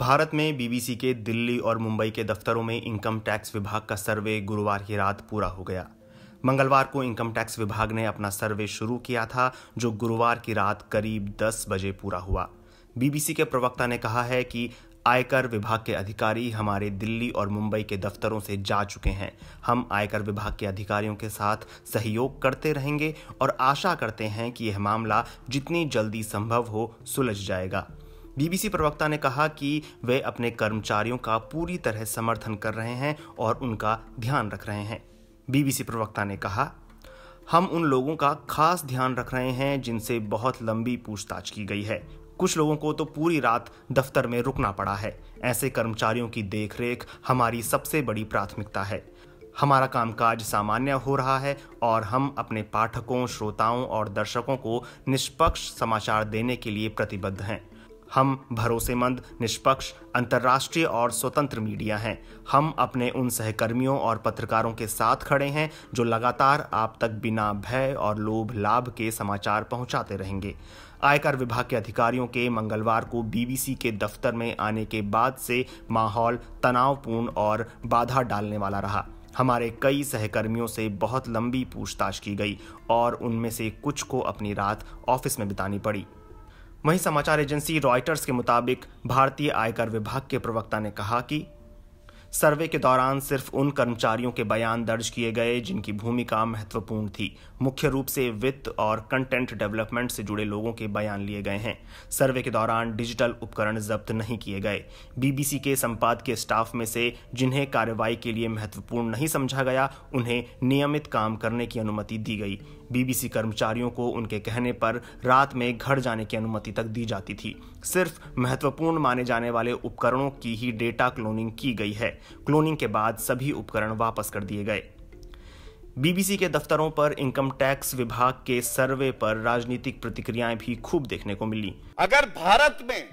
भारत में बीबीसी के दिल्ली और मुंबई के दफ्तरों में इनकम टैक्स विभाग का सर्वे गुरुवार की रात पूरा हो गया मंगलवार को इनकम टैक्स विभाग ने अपना सर्वे शुरू किया था जो गुरुवार की रात करीब 10 बजे पूरा हुआ बीबीसी के प्रवक्ता ने कहा है कि आयकर विभाग के अधिकारी हमारे दिल्ली और मुंबई के दफ्तरों से जा चुके हैं हम आयकर विभाग के अधिकारियों के साथ सहयोग करते रहेंगे और आशा करते हैं कि यह मामला जितनी जल्दी संभव हो सुलझ जाएगा बीबीसी प्रवक्ता ने कहा कि वे अपने कर्मचारियों का पूरी तरह समर्थन कर रहे हैं और उनका ध्यान रख रहे हैं बीबीसी प्रवक्ता ने कहा हम उन लोगों का खास ध्यान रख रहे हैं जिनसे बहुत लंबी पूछताछ की गई है कुछ लोगों को तो पूरी रात दफ्तर में रुकना पड़ा है ऐसे कर्मचारियों की देखरेख हमारी सबसे बड़ी प्राथमिकता है हमारा कामकाज सामान्य हो रहा है और हम अपने पाठकों श्रोताओं और दर्शकों को निष्पक्ष समाचार देने के लिए प्रतिबद्ध हैं हम भरोसेमंद निष्पक्ष अंतर्राष्ट्रीय और स्वतंत्र मीडिया हैं हम अपने उन सहकर्मियों और पत्रकारों के साथ खड़े हैं जो लगातार आप तक बिना भय और लोभ लाभ के समाचार पहुंचाते रहेंगे आयकर विभाग के अधिकारियों के मंगलवार को बीबीसी के दफ्तर में आने के बाद से माहौल तनावपूर्ण और बाधा डालने वाला रहा हमारे कई सहकर्मियों से बहुत लंबी पूछताछ की गई और उनमें से कुछ को अपनी रात ऑफिस में बितानी पड़ी वहीं समाचार एजेंसी रॉयटर्स के मुताबिक भारतीय आयकर विभाग के प्रवक्ता ने कहा कि सर्वे के दौरान सिर्फ उन कर्मचारियों के बयान दर्ज किए गए जिनकी भूमिका महत्वपूर्ण थी मुख्य रूप से वित्त और कंटेंट डेवलपमेंट से जुड़े लोगों के बयान लिए गए हैं सर्वे के दौरान डिजिटल उपकरण जब्त नहीं किए गए बीबीसी के संपादकीय स्टाफ में से जिन्हें कार्रवाई के लिए महत्वपूर्ण नहीं समझा गया उन्हें नियमित काम करने की अनुमति दी गई बीबीसी कर्मचारियों को उनके कहने पर रात में घर जाने की अनुमति तक दी जाती थी सिर्फ महत्वपूर्ण माने जाने वाले उपकरणों की ही डेटा क्लोनिंग की गई है क्लोनिंग के बाद सभी उपकरण वापस कर दिए गए बीबीसी के दफ्तरों पर इनकम टैक्स विभाग के सर्वे पर राजनीतिक प्रतिक्रियाएं भी खूब देखने को मिली अगर भारत में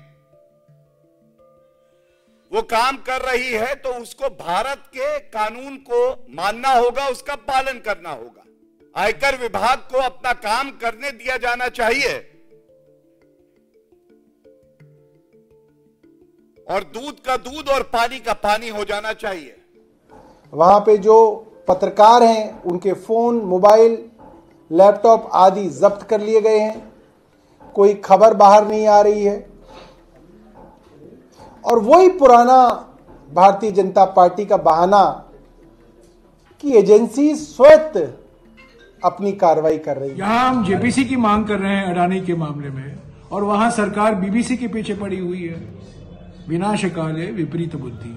वो काम कर रही है तो उसको भारत के कानून को मानना होगा उसका पालन करना होगा आयकर विभाग को अपना काम करने दिया जाना चाहिए और दूध का दूध और पानी का पानी हो जाना चाहिए वहां पे जो पत्रकार हैं उनके फोन मोबाइल लैपटॉप आदि जब्त कर लिए गए हैं कोई खबर बाहर नहीं आ रही है और वही पुराना भारतीय जनता पार्टी का बहाना कि एजेंसी स्वयं अपनी कार्रवाई कर रही है यहाँ हम जेपीसी की मांग कर रहे हैं अडानी के मामले में और वहां सरकार बीबीसी के पीछे पड़ी हुई है विनाश काले विपरीत बुद्धि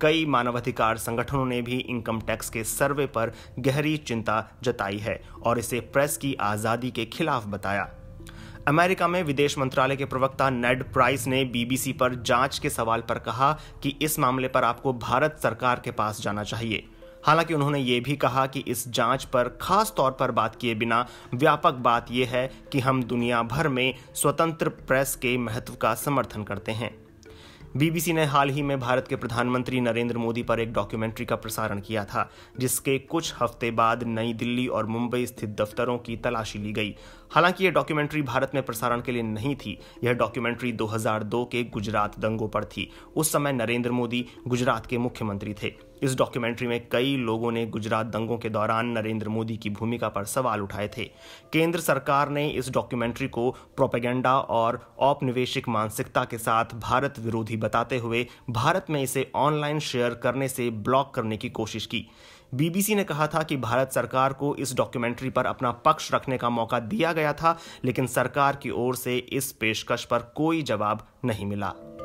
कई मानवाधिकार संगठनों ने भी इनकम टैक्स के सर्वे पर गहरी चिंता जताई है और इसे प्रेस की आज़ादी के खिलाफ बताया अमेरिका में विदेश मंत्रालय के प्रवक्ता नेड प्राइस ने बीबीसी पर जांच के सवाल पर कहा कि इस मामले पर आपको भारत सरकार के पास जाना चाहिए हालांकि उन्होंने ये भी कहा कि इस जांच पर खास तौर पर बात किए बिना व्यापक बात यह है कि हम दुनिया भर में स्वतंत्र प्रेस के महत्व का समर्थन करते हैं बीबीसी ने हाल ही में भारत के प्रधानमंत्री नरेंद्र मोदी पर एक डॉक्यूमेंट्री का प्रसारण किया था जिसके कुछ हफ्ते बाद नई दिल्ली और मुंबई स्थित दफ्तरों की तलाशी ली गई हालांकि यह डॉक्यूमेंट्री भारत में प्रसारण के लिए नहीं थी यह डॉक्यूमेंट्री 2002 के गुजरात दंगों पर थी उस समय नरेंद्र मोदी गुजरात के मुख्यमंत्री थे इस डॉक्यूमेंट्री में कई लोगों ने गुजरात दंगों के दौरान नरेंद्र मोदी की भूमिका पर सवाल उठाए थे केंद्र सरकार ने इस डॉक्यूमेंट्री को प्रोपेगेंडा और औपनिवेशिक मानसिकता के साथ भारत विरोधी बताते हुए भारत में इसे ऑनलाइन शेयर करने से ब्लॉक करने की कोशिश की बीबीसी ने कहा था कि भारत सरकार को इस डॉक्यूमेंट्री पर अपना पक्ष रखने का मौका दिया गया था लेकिन सरकार की ओर से इस पेशकश पर कोई जवाब नहीं मिला